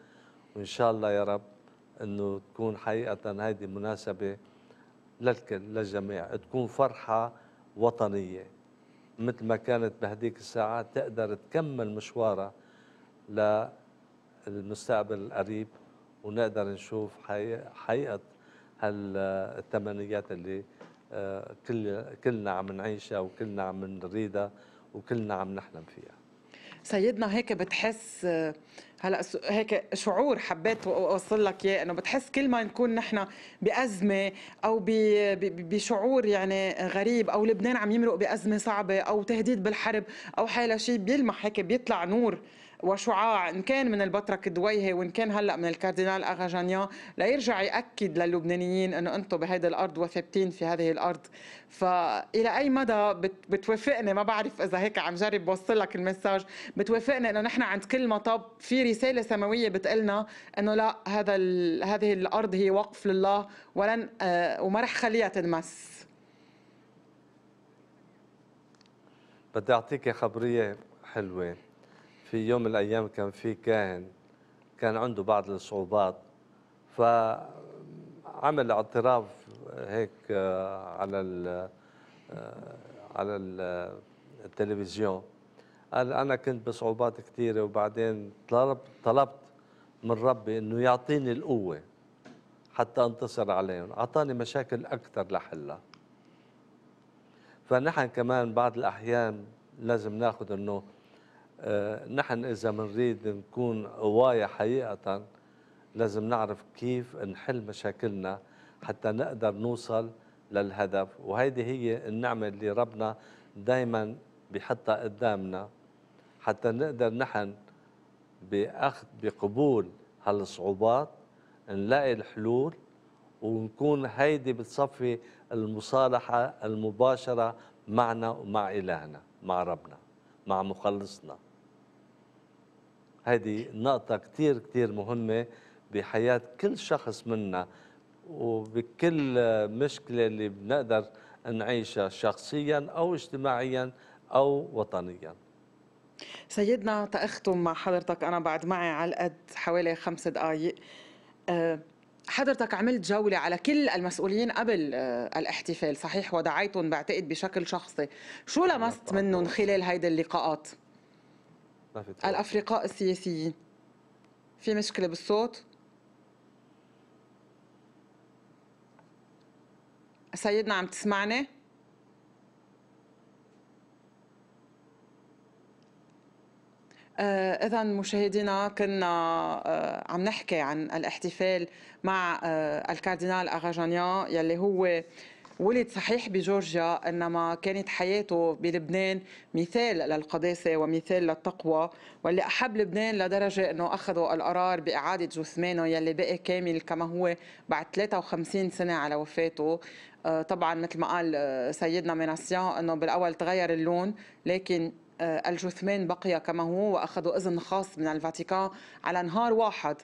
وإن شاء الله يا رب أنه تكون حقيقة هذه مناسبة للكل للجميع تكون فرحة وطنية مثل ما كانت بهديك الساعة تقدر تكمل مشوارها للمستقبل القريب ونقدر نشوف حقيقة هالتمنيات اللي كل كلنا عم نعيشها وكلنا عم نريدها وكلنا عم نحلم فيها سيدنا هيك بتحس هلا هيك شعور حبيت اوصل لك اياه انه بتحس كل ما نكون نحن بازمه او بشعور يعني غريب او لبنان عم يمرق بازمه صعبه او تهديد بالحرب او حالة شيء بيلمح هيك بيطلع نور وشعاع ان كان من البطرك الدويهي وان كان هلا من الكاردينال اغاجانيان ليرجع ياكد للبنانيين انه انتم بهيدي الارض وثابتين في هذه الارض فالى اي مدى بتوافقني ما بعرف اذا هيك عم جرب بوصل لك المساج بتوافقني انه نحن عند كل مطب في رساله سماويه بتقلنا انه لا هذا هذه الارض هي وقف لله ولن آه، وما رح خليها تنمس بدي اعطيك خبريه حلوه في يوم من الأيام كان في كاهن كان عنده بعض الصعوبات فعمل اعتراف هيك آه، على ال آه، على آه، التلفزيون قال أنا كنت بصعوبات كثيرة وبعدين طلبت طلبت من ربي إنه يعطيني القوة حتى أنتصر عليهم أعطاني مشاكل أكثر لحلها فنحن كمان بعض الأحيان لازم ناخذ إنه آه، نحن إذا بنريد نكون قوايا حقيقة لازم نعرف كيف نحل مشاكلنا حتى نقدر نوصل للهدف وهيدي هي النعمة اللي ربنا دايما بيحطها قدامنا حتى نقدر نحن بأخذ بقبول هالصعوبات نلاقي الحلول ونكون هيدي بتصفي المصالحة المباشرة معنا ومع إلهنا مع ربنا مع مخلصنا هذه نقطة كتير كتير مهمة بحياة كل شخص منا وبكل مشكلة اللي بنقدر نعيشها شخصيا أو اجتماعيا أو وطنيا سيدنا تأختم مع حضرتك أنا بعد معي على القد حوالي خمس دقايق أه، حضرتك عملت جولة على كل المسؤولين قبل أه، الاحتفال صحيح ودعيتهم بعتقد بشكل شخصي شو لمست منهم خلال هيدي اللقاءات؟ الأفرقاء السياسيين في مشكلة بالصوت سيدنا عم تسمعني آه إذا مشاهدينا كنا آه عم نحكي عن الاحتفال مع آه الكاردينال أغاجانيان يلي هو ولد صحيح بجورجيا انما كانت حياته بلبنان مثال للقداسه ومثال للتقوى واللي احب لبنان لدرجه انه اخذوا القرار باعاده جثمانه يلي بقي كامل كما هو بعد 53 سنه على وفاته آه، طبعا مثل ما قال آه، سيدنا مناسيان انه بالاول تغير اللون لكن آه، الجثمان بقي كما هو واخذوا اذن خاص من الفاتيكان على نهار واحد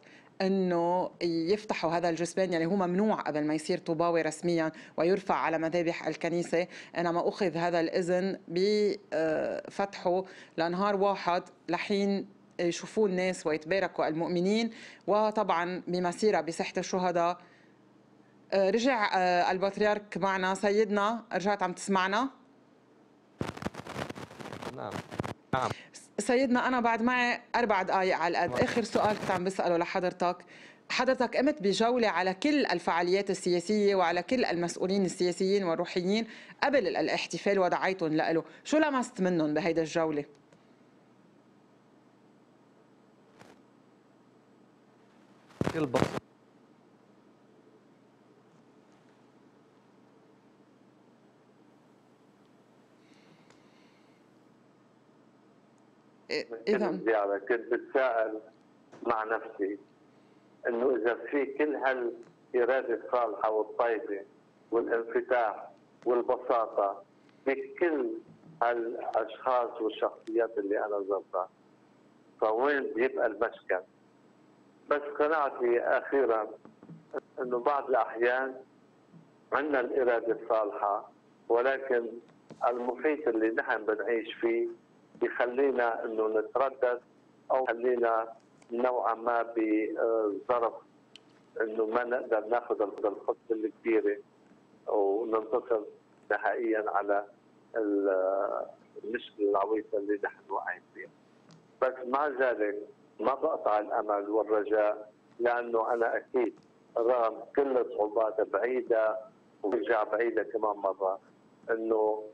انه يفتحوا هذا الجثمان يعني هو ممنوع قبل ما يصير طوباوي رسميا ويرفع على مذابح الكنيسه انما اخذ هذا الاذن بفتحه لنهار واحد لحين يشوفوه الناس ويتباركوا المؤمنين وطبعا بمسيرة بساحة الشهداء رجع البطريرك معنا سيدنا رجعت عم تسمعنا نعم نعم سيدنا أنا بعد معي أربع دقايق على القد آخر سؤال كنت عم بسأله لحضرتك حضرتك قمت بجولة على كل الفعاليات السياسية وعلى كل المسؤولين السياسيين والروحيين قبل الاحتفال ودعيتهم له شو لمست منهم بهيدا الجولة؟ كل بسيط إيه، إذا زيارة كنت بتساءل مع نفسي إنه إذا في كل هالإرادة الصالحة والطيبة والانفتاح والبساطة بكل هالأشخاص والشخصيات اللي أنا زرتها فوين بيبقى المشكل بس قناعتي أخيرا أنه بعض الأحيان عندنا الإرادة الصالحة ولكن المحيط اللي نحن بنعيش فيه بخلينا انه نتردد او خلينا نوعا ما بظرف انه ما نقدر ناخذ الخطوه الكبيره وننتصر نهائيا على المشكله العويصه اللي نحن واقعين فيها. بس مع ذلك ما بقطع الامل والرجاء لانه انا اكيد رغم كل الصعوبات بعيده ورجع بعيده كمان مره انه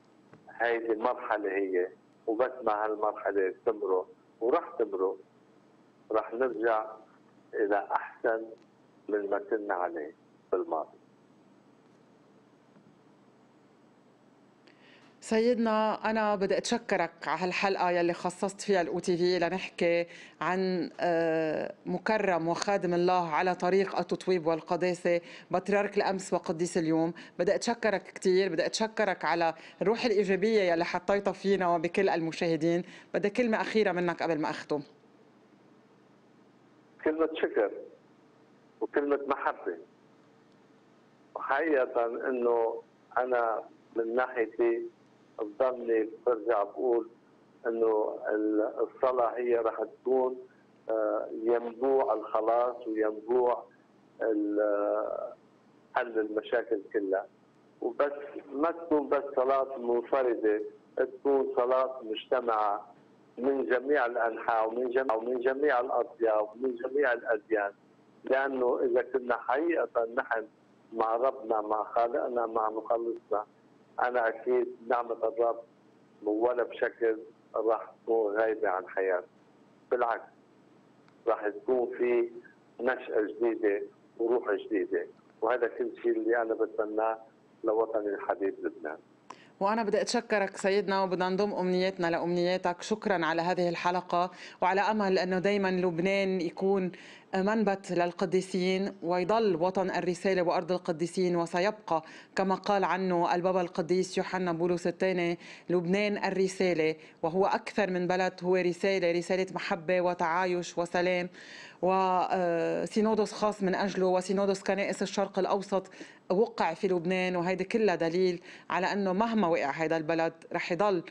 هذه المرحله هي وبس ما هالمرحله تمروا وراح تمروا راح نرجع الى احسن من ما كنا عليه بالماضي سيدنا أنا بدي أتشكرك على هالحلقة يلي خصصت فيها الأو تي في لنحكي عن آه، مكرم وخادم الله على طريق التطويب والقداسة بطريرك الأمس وقديس اليوم بدي أتشكرك كثير بدي أتشكرك على الروح الإيجابية يلي حطيتها فينا وبكل المشاهدين بدي كلمة أخيرة منك قبل ما أختم كلمة شكر وكلمة محبة وحقيقة أنه أنا من ناحيتي بضلني برجع بقول انه الصلاه هي رح تكون آه، ينبوع الخلاص وينبوع حل المشاكل كلها وبس ما تكون بس صلاة منفردة تكون صلاة مجتمعة من جميع الأنحاء ومن جميع ومن جميع الأطياف ومن جميع الأديان لأنه إذا كنا حقيقة نحن مع ربنا مع خالقنا مع مخلصنا انا اكيد نعمه الرب ولا بشكل راح تكون غايبه عن حياتي بالعكس راح تكون في نشأة جديدة وروح جديدة وهذا كل شيء اللي أنا بتمناه لوطني الحبيب لبنان وأنا بدي أتشكرك سيدنا وبدنا نضم أمنياتنا لأمنياتك شكرا على هذه الحلقة وعلى أمل أنه دايما لبنان يكون منبت للقديسين ويظل وطن الرسالة وأرض القديسين وسيبقى كما قال عنه البابا القديس يوحنا بولس الثاني لبنان الرسالة وهو أكثر من بلد هو رسالة رسالة محبة وتعايش وسلام وسينودوس آه، خاص من أجله وسينودوس كنائس الشرق الأوسط وقع في لبنان وهيدي كلها دليل على أنه مهما وقع هذا البلد رح يضل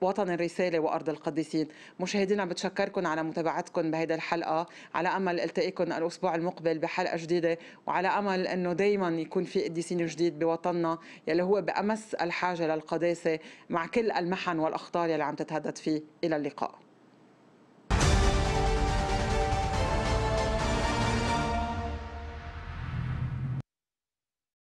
وطن الرسالة وأرض القديسين مشاهدينا بتشكركم على متابعتكم بهيدا الحلقة على أمل التقيكم الأسبوع المقبل بحلقة جديدة وعلى أمل أنه دايما يكون في قديسين جديد بوطننا يلي هو بأمس الحاجة للقداسة مع كل المحن والأخطار يلي عم تتهدد فيه إلى اللقاء